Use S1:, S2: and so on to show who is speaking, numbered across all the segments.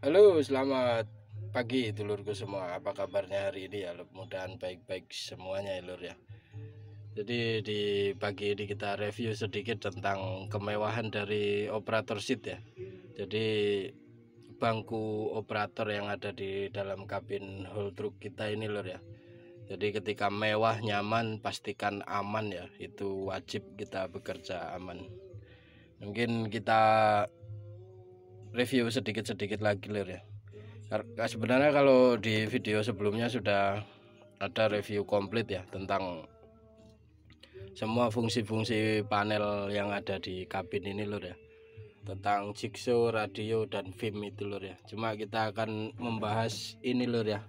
S1: Halo, selamat pagi dulurku semua. Apa kabarnya hari ini ya? Mudah-mudahan baik-baik semuanya ya, Lur ya. Jadi di pagi ini kita review sedikit tentang kemewahan dari operator seat ya. Jadi bangku operator yang ada di dalam kabin whole truck kita ini Lur ya. Jadi ketika mewah, nyaman, pastikan aman ya. Itu wajib kita bekerja aman. Mungkin kita review sedikit-sedikit lagi lir ya sebenarnya kalau di video sebelumnya sudah ada review komplit ya tentang semua fungsi-fungsi panel yang ada di kabin ini lur ya tentang jigsaw radio dan film itu lur ya cuma kita akan membahas ini lur ya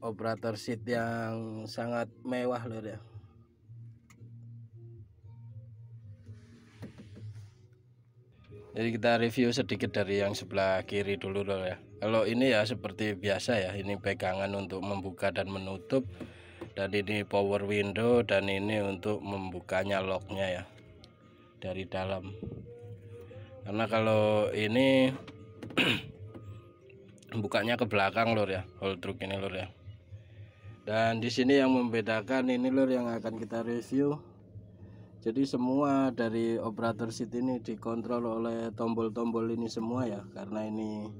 S1: operator seat yang sangat mewah lur ya jadi kita review sedikit dari yang sebelah kiri dulu lor ya kalau ini ya seperti biasa ya ini pegangan untuk membuka dan menutup dan ini power window dan ini untuk membukanya locknya ya dari dalam karena kalau ini bukanya ke belakang lor ya whole truk ini lor ya dan di sini yang membedakan ini lor yang akan kita review jadi semua dari operator seat ini dikontrol oleh tombol-tombol ini semua ya karena ini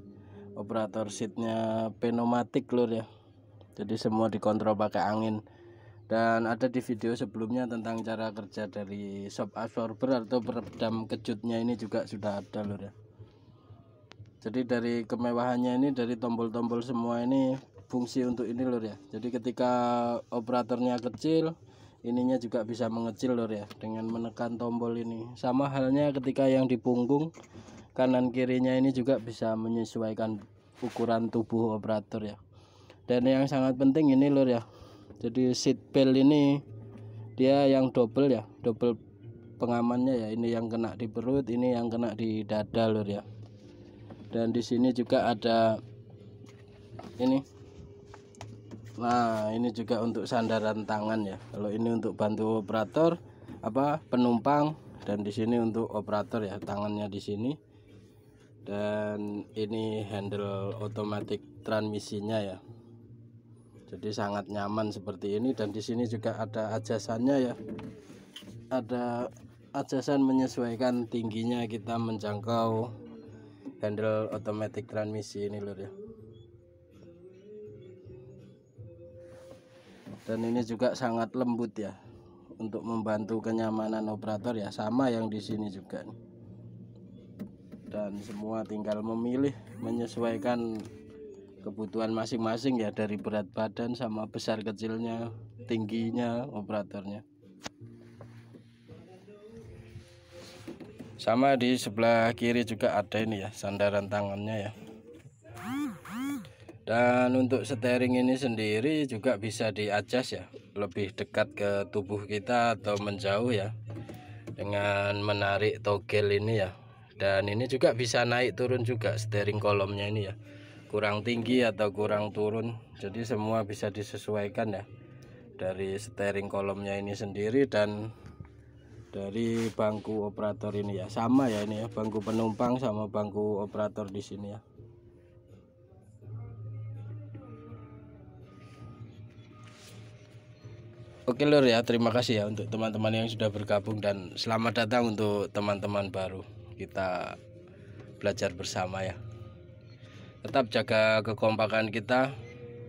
S1: operator seatnya pneumatik lur ya jadi semua dikontrol pakai angin dan ada di video sebelumnya tentang cara kerja dari sub absorber atau peredam kejutnya ini juga sudah ada lur ya jadi dari kemewahannya ini dari tombol-tombol semua ini fungsi untuk ini lur ya jadi ketika operatornya kecil ininya juga bisa mengecil lor ya dengan menekan tombol ini sama halnya ketika yang di punggung kanan kirinya ini juga bisa menyesuaikan ukuran tubuh operator ya dan yang sangat penting ini lor ya jadi seat belt ini dia yang double ya double pengamannya ya ini yang kena di perut ini yang kena di dada lor ya dan di sini juga ada ini Nah ini juga untuk sandaran tangan ya kalau ini untuk bantu operator apa penumpang dan di sini untuk operator ya tangannya di sini dan ini handle otomatis transmisinya ya jadi sangat nyaman seperti ini dan di sini juga ada ajasannya ya ada ajasan menyesuaikan tingginya kita menjangkau handle otomatis transmisi ini lur ya dan ini juga sangat lembut ya untuk membantu kenyamanan operator ya sama yang di sini juga dan semua tinggal memilih menyesuaikan kebutuhan masing-masing ya dari berat badan sama besar kecilnya tingginya operatornya sama di sebelah kiri juga ada ini ya sandaran tangannya ya dan untuk steering ini sendiri juga bisa di adjust ya lebih dekat ke tubuh kita atau menjauh ya dengan menarik togel ini ya dan ini juga bisa naik turun juga steering kolomnya ini ya kurang tinggi atau kurang turun jadi semua bisa disesuaikan ya dari steering kolomnya ini sendiri dan dari bangku operator ini ya sama ya ini ya bangku penumpang sama bangku operator di sini ya Oke Lur ya, terima kasih ya untuk teman-teman yang sudah bergabung dan selamat datang untuk teman-teman baru. Kita belajar bersama ya. Tetap jaga kekompakan kita,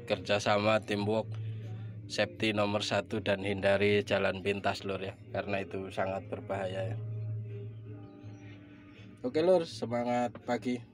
S1: kerjasama, teamwork, safety nomor satu dan hindari jalan pintas Lur ya, karena itu sangat berbahaya ya. Oke Lur, semangat pagi.